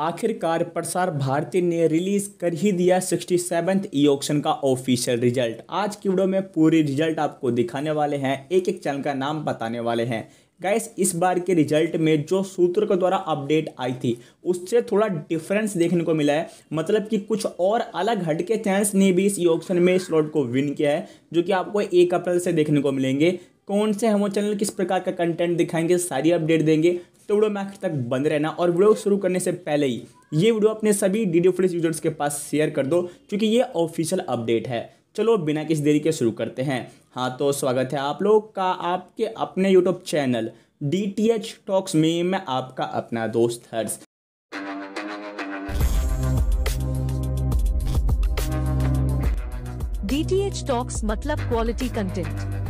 आखिरकार प्रसार भारती ने रिलीज कर ही दिया सिक्सटी सेवन्थ ई ऑक्शन का ऑफिशियल रिजल्ट आज की वीडियो में पूरी रिजल्ट आपको दिखाने वाले हैं एक एक चैनल का नाम बताने वाले हैं गैस इस बार के रिजल्ट में जो सूत्र के द्वारा अपडेट आई थी उससे थोड़ा डिफरेंस देखने को मिला है मतलब कि कुछ और अलग हटके चैनल्स ने भी इस ऑप्शन में स्लॉट को विन किया है जो कि आपको एक अप्रैल से देखने को मिलेंगे कौन से हम चैनल किस प्रकार का कंटेंट दिखाएंगे सारी अपडेट देंगे तो वीडियो में आखिर तक बंद रहना और वीडियो शुरू करने से पहले ही ये वीडियो अपने सभी डी डी यूजर्स के पास शेयर कर दो क्योंकि ये ऑफिशियल अपडेट है चलो बिना किसी देरी के शुरू करते हैं हाँ तो स्वागत है आप लोग का आपके अपने YouTube channel D T H talks में मैं आपका अपना दोस्त Harsh D T H talks मतलब क्वालिटी कंटेंट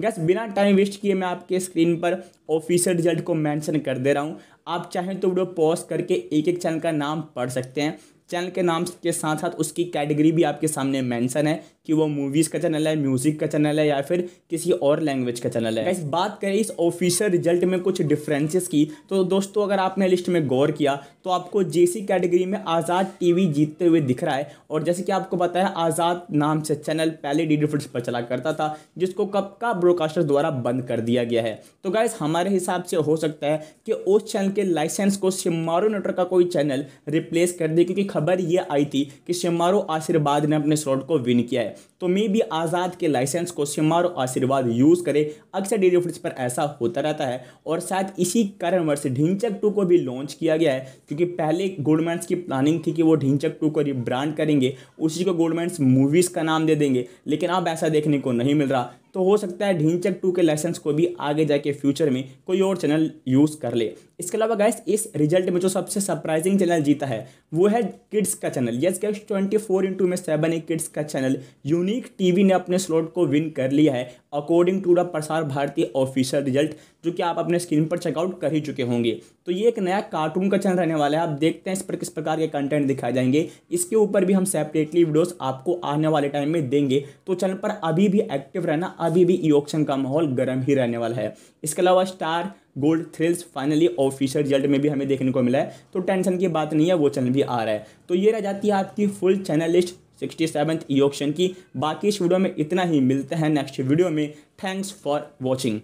गैस बिना टाइम वेस्ट किए मैं आपके स्क्रीन पर ऑफिशियल रिजल्ट को मेंशन कर दे रहा हूँ आप चाहें तो वीडियो पॉज करके एक एक चैनल का नाम पढ़ सकते हैं चैनल के नाम के साथ साथ उसकी कैटेगरी भी आपके सामने मेंशन है कि वो मूवीज़ का चैनल है म्यूज़िक का चैनल है या फिर किसी और लैंग्वेज का चैनल है इस बात करें इस ऑफिशियल रिजल्ट में कुछ डिफरेंसेस की तो दोस्तों अगर आपने लिस्ट में गौर किया तो आपको जेसी कैटेगरी में आज़ाद टीवी जीतते हुए दिख रहा है और जैसे कि आपको बताया आज़ाद नाम से चैनल पहले डी डी पर चला करता था जिसको कब का ब्रोडकास्टर द्वारा बंद कर दिया गया है तो गाइज हमारे हिसाब से हो सकता है कि उस चैनल के लाइसेंस को सिमारो नेटवर्क का कोई चैनल रिप्लेस कर दे क्योंकि खबर ये आई थी कि शिमारो आशीर्वाद ने अपने स्लॉट को विन किया है तो मे भी आज़ाद के लाइसेंस को शिमारो आशीर्वाद यूज़ करे अक्सर डेली फ्रिज पर ऐसा होता रहता है और शायद इसी कारणवश ढिंचक टू को भी लॉन्च किया गया है क्योंकि पहले गोल्डमैंस की प्लानिंग थी कि वो ढिंचक टू को रिब्रांड करेंगे उसी को गोल्डमैंस मूवीज़ का नाम दे देंगे लेकिन अब ऐसा देखने को नहीं मिल रहा तो हो सकता है ढींचक टू के लाइसेंस को भी आगे जाके फ्यूचर में कोई और चैनल यूज़ कर ले इसके अलावा गाइस इस रिजल्ट में जो सबसे सरप्राइजिंग चैनल जीता है वो है किड्स का channel yes guys 24 four into में सेवन ए किड्स का चैनल यूनिक टीवी ने अपने स्लॉट को विन कर लिया है अकॉर्डिंग टू द प्रसार भारती ऑफिशियल रिजल्ट जो कि आप अपने स्क्रीन पर चेकआउट कर ही चुके होंगे तो ये एक नया कार्टून का चैनल रहने वाला है आप देखते हैं इस पर किस प्रकार के कंटेंट दिखाए जाएंगे इसके ऊपर भी हम सेपरेटली वीडियोस आपको आने वाले टाइम में देंगे तो चैनल पर अभी भी एक्टिव रहना अभी भी ई ऑप्शन का माहौल गर्म ही रहने वाला है इसके अलावा star gold thrills finally official result में भी हमें देखने को मिला है तो टेंशन की बात नहीं है वो चैनल भी आ रहा है तो ये रह जाती है आपकी full channel list sixty seventh E option की बाकी इस वीडियो में इतना ही मिलते हैं नेक्स्ट वीडियो में थैंक्स फॉर वॉचिंग